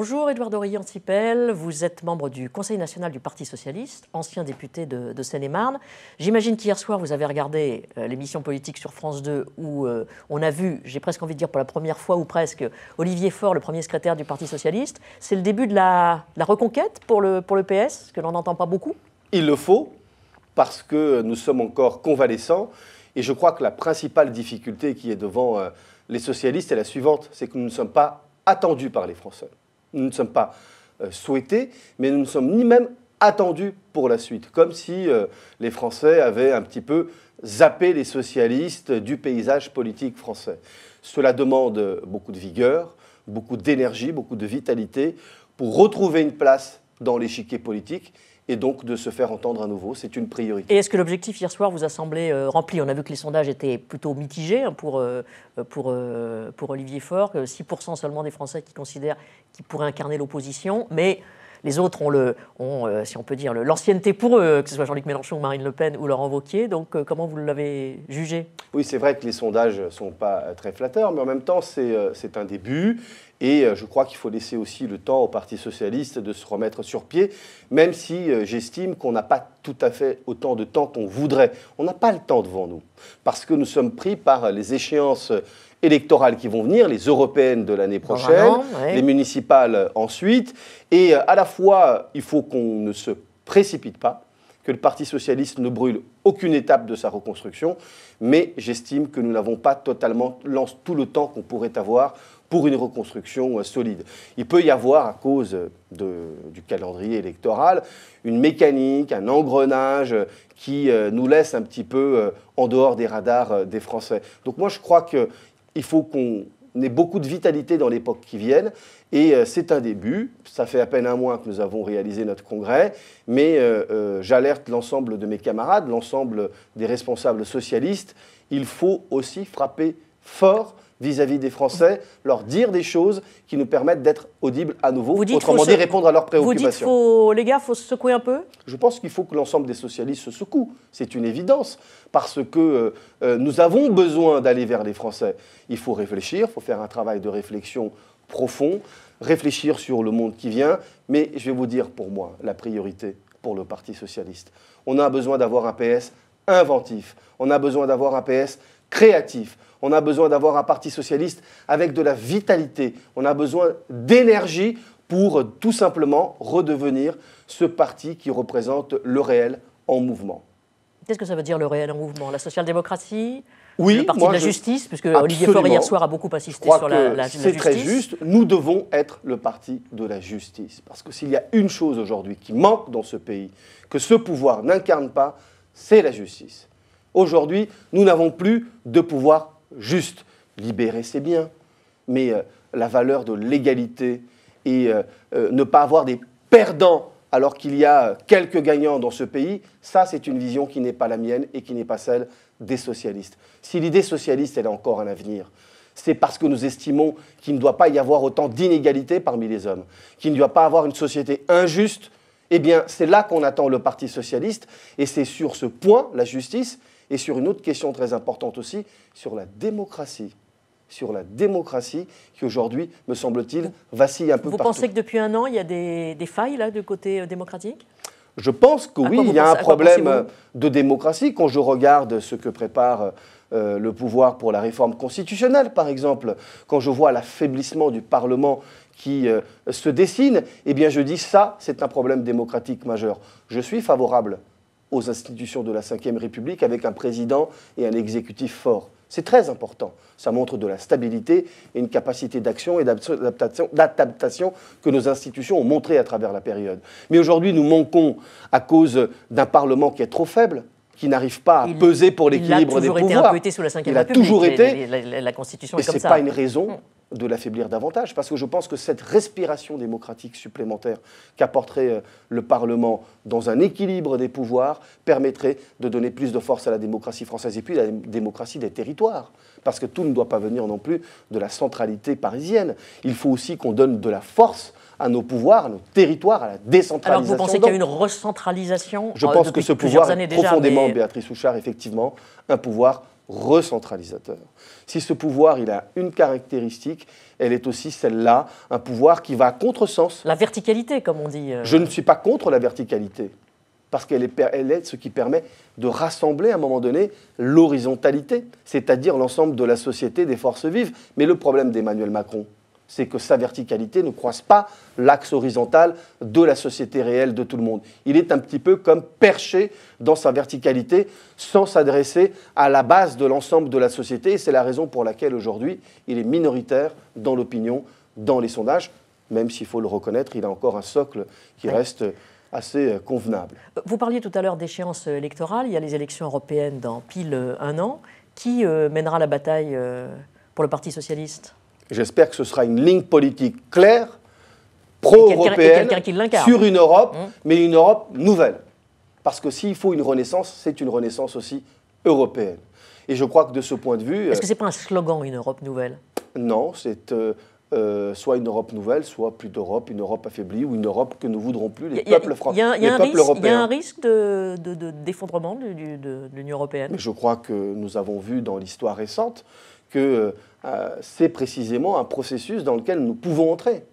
Bonjour Édouard dorian sipel vous êtes membre du Conseil national du Parti socialiste, ancien député de, Seine-et-Marne. J'imagine qu'hier soir vous avez regardé euh, l'émission politique sur France 2 où euh, on a vu, j'ai presque envie de dire pour la première fois ou presque, Olivier Faure, le premier secrétaire du Parti socialiste. C'est le début de la, reconquête pour le, pour le PS, que l'on n'entend pas beaucoup Il le faut, parce que nous sommes encore convalescents. Et je crois que la principale difficulté qui est devant euh, les socialistes est la suivante, c'est que nous ne sommes pas attendus par les Français. Nous ne sommes pas euh, souhaités, mais nous ne sommes ni même attendus pour la suite, comme si euh, les Français avaient un petit peu zappé les socialistes du paysage politique français. Cela demande beaucoup de vigueur, beaucoup d'énergie, beaucoup de vitalité pour retrouver une place dans l'échiquier politique et donc de se faire entendre à nouveau. C'est une priorité. Et est-ce que l'objectif hier soir vous a semblé euh, rempli On a vu que les sondages étaient plutôt mitigés hein, pour, euh, pour, euh, pour Olivier Faure, 6% seulement des Français qui considèrent qu'il pourrait incarner l'opposition, mais... Les autres ont, le, ont, euh, si on peut dire, l'ancienneté pour eux, que ce soit Jean-Luc Mélenchon, Marine Le Pen ou Laurent Wauquiez. Donc euh, comment vous l'avez jugé Oui, c'est vrai que les sondages ne sont pas euh, très flatteurs, mais en même temps, c'est un début. Et je crois qu'il faut laisser aussi le temps au Parti socialiste de se remettre sur pied, même si j'estime qu'on n'a pas tout à fait autant de temps qu'on voudrait. On n'a pas le temps devant nous, parce que nous sommes pris par les échéances électorales qui vont venir, les européennes de l'année prochaine, les municipales ensuite. Et à la fois, il faut qu'on ne se précipite pas, que le Parti socialiste ne brûle aucune étape de sa reconstruction, mais j'estime que nous n'avons pas totalement tout le temps qu'on pourrait avoir pour une reconstruction euh, solide. Il peut y avoir, à cause du calendrier électoral, une mécanique, un engrenage euh, qui euh, nous laisse un petit peu en dehors des radars des Français. Donc moi, je crois qu'il faut qu'on ait beaucoup de vitalité dans l'époque qui vienne. Et c'est un début. Ça fait à peine un mois que nous avons réalisé notre congrès, mais j'alerte l'ensemble de mes camarades, l'ensemble des responsables socialistes. Il faut aussi frapper fort vis-à-vis des Français, leur dire des choses qui nous permettent d'être audibles à nouveau, autrement dit répondre à leurs préoccupations. Vous dites, faut... les gars, il faut se secouer un peu Je pense qu'il faut que l'ensemble des socialistes se secouent, c'est une évidence, parce que euh, euh, nous avons besoin d'aller vers les Français. Il faut réfléchir, il faut faire un travail de réflexion profond, réfléchir sur le monde qui vient, mais je vais vous dire pour moi la priorité pour le Parti socialiste. On a besoin d'avoir un PS inventif, on a besoin d'avoir un PS créatif. On a besoin d'avoir un parti socialiste avec de la vitalité. On a besoin d'énergie pour tout simplement redevenir ce parti qui représente le réel en mouvement. Qu'est-ce que ça veut dire le réel en mouvement La social-démocratie oui, le parti de la justice, puisque Olivier Faure hier soir a beaucoup insisté sur la justice. C'est très juste. Nous devons être le parti de la justice. Parce que s'il y a une chose aujourd'hui qui manque dans ce pays, que ce pouvoir n'incarne pas, c'est la justice. Aujourd'hui, nous n'avons plus de pouvoir juste. Libérer, c'est bien, mais euh, la valeur de l'égalité et euh, euh, ne pas avoir des perdants alors qu'il y a quelques gagnants dans ce pays, ça c'est une vision qui n'est pas la mienne et qui n'est pas celle des socialistes. Si l'idée socialiste, elle a encore un avenir, c'est parce que nous estimons qu'il ne doit pas y avoir autant d'inégalités parmi les hommes, qu'il ne doit pas avoir une société injuste, eh bien c'est là qu'on attend le Parti socialiste et c'est sur ce point, la justice, et sur une autre question très importante aussi, sur la démocratie sur la démocratie qui aujourd'hui, me semble-t-il, vacille un peu Vous pensez que depuis un an, il y a des, failles là du côté euh, démocratique Je pense que oui, il y a un problème euh, de démocratie quand je regarde ce que prépare euh, le pouvoir pour la réforme constitutionnelle, par exemple, quand je vois l'affaiblissement du Parlement qui se dessine, eh bien je dis ça, c'est un problème démocratique majeur. Je suis favorable aux institutions de la Ve République avec un président et un exécutif fort. C'est très important. Ça montre de la stabilité et une capacité d'action et d'adaptation que nos institutions ont montré à travers la période. Mais aujourd'hui, nous manquons à cause d'un Parlement qui est trop faible, qui n'arrive pas à peser pour l'équilibre des pouvoirs. Il a toujours été un peu été sous la toujours été. La, Constitution et est comme ça. pas une raison mm. de l'affaiblir davantage, parce que je pense que cette respiration démocratique supplémentaire qu'apporterait euh, le Parlement dans un équilibre des pouvoirs permettrait de donner plus de force à la démocratie française et puis la démocratie des territoires, parce que tout ne doit pas venir non plus de la centralité parisienne. Il faut aussi qu'on donne de la force à nos pouvoirs, à nos territoires, à la décentralisation. Alors vous pensez qu'il y a une recentralisation Je euh, pense que ce pouvoir est profondément, Béatrice Houchard, effectivement, un pouvoir recentralisateur. Si ce pouvoir, il a une caractéristique, elle est aussi celle-là, un pouvoir qui va à sens. La verticalité, comme on dit. Euh. Je ne suis pas contre la verticalité, parce qu'elle elle est ce qui permet de rassembler à un moment donné l'horizontalité, c'est-à-dire l'ensemble de la société, des forces vives. Mais le problème d'Emmanuel Macron, c'est que sa verticalité ne croise pas l'axe horizontal de la société réelle de tout le monde. Il est un petit peu comme perché dans sa verticalité sans s'adresser à la base de l'ensemble de la société. Et c'est la raison pour laquelle aujourd'hui, il est minoritaire dans l'opinion, dans les sondages, même s'il faut le reconnaître, il a encore un socle qui reste assez euh, convenable. Vous parliez tout à l'heure d'échéance euh, électorale. Il y a les élections européennes dans pile euh, un an. Qui mènera la bataille pour le Parti socialiste J'espère que ce sera une ligne politique claire, pro-européenne, sur une Europe, mmh. mais une Europe nouvelle. Parce que s'il faut une renaissance, c'est une renaissance aussi européenne. Et je crois que de ce point de vue... Est-ce que euh, ce n'est pas un slogan, une Europe nouvelle Non, c'est... Euh, euh, soit une Europe nouvelle, soit plus d'Europe, une Europe affaiblie ou une Europe que ne voudront plus les peuples français, Il y a un risque d'effondrement de, de, de, l'Union européenne. je crois que nous avons vu dans l'histoire récente que euh, c'est précisément un processus dans lequel nous pouvons entrer.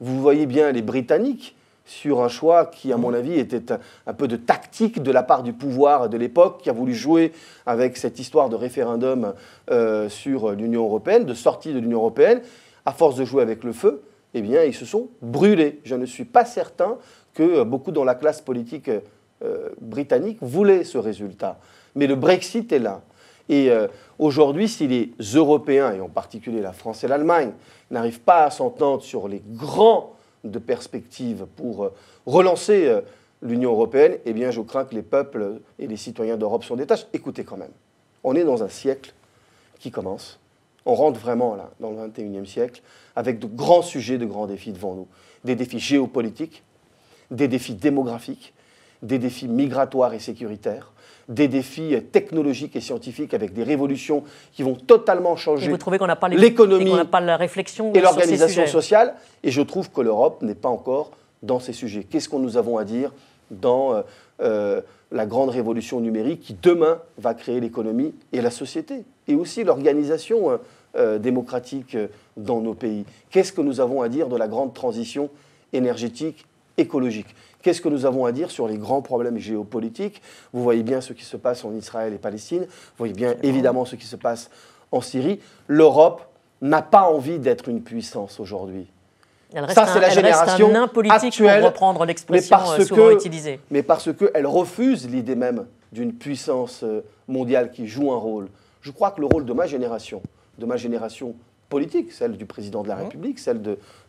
Vous voyez bien les Britanniques sur un choix qui, à mon avis, était un peu de tactique de la part du pouvoir de l'époque, qui a voulu jouer avec cette histoire de référendum euh, sur l'Union européenne, de sortie de l'Union européenne. À force de jouer avec le feu, eh bien, ils se sont brûlés. Je ne suis pas certain que beaucoup dans la classe politique euh, britannique voulaient ce résultat. Mais le Brexit est là. Et euh, aujourd'hui, si les Européens, et en particulier la France et l'Allemagne, n'arrivent pas à s'entendre sur les grands de perspectives pour euh, relancer euh, l'Union européenne, eh bien, je crains que les peuples et les citoyens d'Europe s'en détachent. Écoutez quand même, on est dans un siècle qui commence. On rentre vraiment là, dans le 21e siècle, avec de grands sujets, de grands défis devant nous. Des défis géopolitiques, des défis démographiques, des défis migratoires et sécuritaires, des défis technologiques et scientifiques avec des révolutions qui vont totalement changer vous pas l'économie la réflexion et l'organisation sociale. Et je trouve que l'Europe n'est pas encore dans ces sujets. Qu'est-ce que nous avons à dire dans euh, euh, la grande révolution numérique qui demain va créer l'économie et la société et aussi l'organisation euh, démocratique dans nos pays Qu'est-ce que nous avons à dire de la grande transition énergétique écologique. Qu'est-ce que nous avons à dire sur les grands problèmes géopolitiques Vous voyez bien ce qui se passe en Israël et Palestine, vous voyez bien évidemment ce qui se passe en Syrie. L'Europe n'a pas envie d'être une puissance aujourd'hui. Ça, c'est la elle génération reste un nain politique pour reprendre l'expression euh, que, utilisée. Mais parce qu'elle refuse l'idée même d'une puissance euh, mondiale qui joue un rôle. Je crois que le rôle de ma génération, de ma génération politique, celle du président de la mmh. République, celle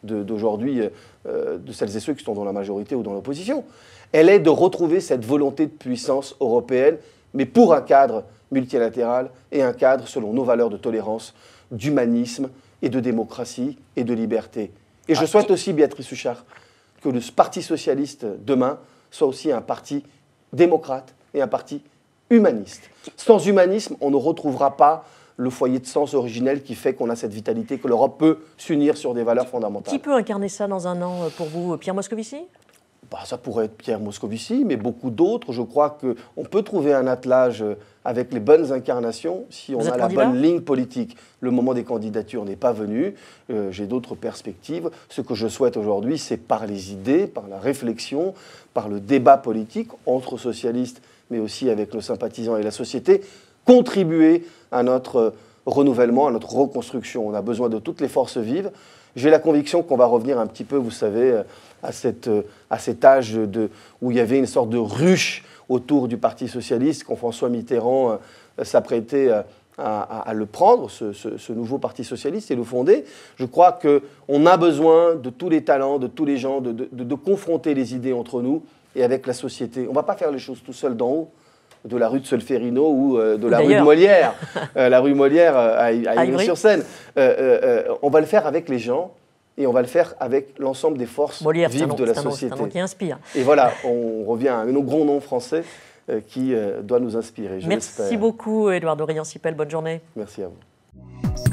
d'aujourd'hui, de, euh, de celles et ceux qui sont dans la majorité ou dans l'opposition. Elle est de retrouver cette volonté de puissance européenne, mais pour un cadre multilatéral et un cadre selon nos valeurs de tolérance, d'humanisme et de démocratie et de liberté. Et je ah, souhaite aussi, Béatrice Suchard, que le Parti socialiste demain soit aussi un parti démocrate et un parti humaniste. Sans humanisme, on ne retrouvera pas le foyer de sens originel qui fait qu'on a cette vitalité, que l'Europe peut s'unir sur des valeurs fondamentales. Qui peut incarner ça dans un an euh, pour vous euh, Pierre Moscovici bah, ça pourrait être Pierre Moscovici, mais beaucoup d'autres. Je crois qu'on peut trouver un attelage euh, avec les bonnes incarnations si on a la bonne ligne politique. Le moment des candidatures n'est pas venu. J'ai d'autres perspectives. Ce que je souhaite aujourd'hui, c'est par les idées, par la réflexion, par le débat politique entre socialistes, mais aussi avec le sympathisants et la société, contribuer à notre euh, renouvellement, à notre reconstruction. On a besoin de toutes les forces vives. J'ai la conviction qu'on va revenir un petit peu, vous savez, euh, à, cette, euh, à cet âge de, où il y avait une sorte de ruche autour du Parti socialiste, quand François Mitterrand s'apprêtait à, le prendre, ce, nouveau Parti socialiste, et le fonder. Je crois qu'on a besoin de tous les talents, de tous les gens, de, de, de confronter les idées entre nous et avec la société. On ne va pas faire les choses tout seul d'en haut de la rue de Solferino ou euh, de la rue de Molière, euh, la rue Molière euh, à, Ivry-sur-Seine. on va le faire avec les gens et on va le faire avec l'ensemble des forces Molière, vives de la société. C'est un qui inspire. Et voilà, on revient à nos grand nom français qui doit nous inspirer. Merci beaucoup, Édouard Dorian-Sipel. Bonne journée. Merci à vous.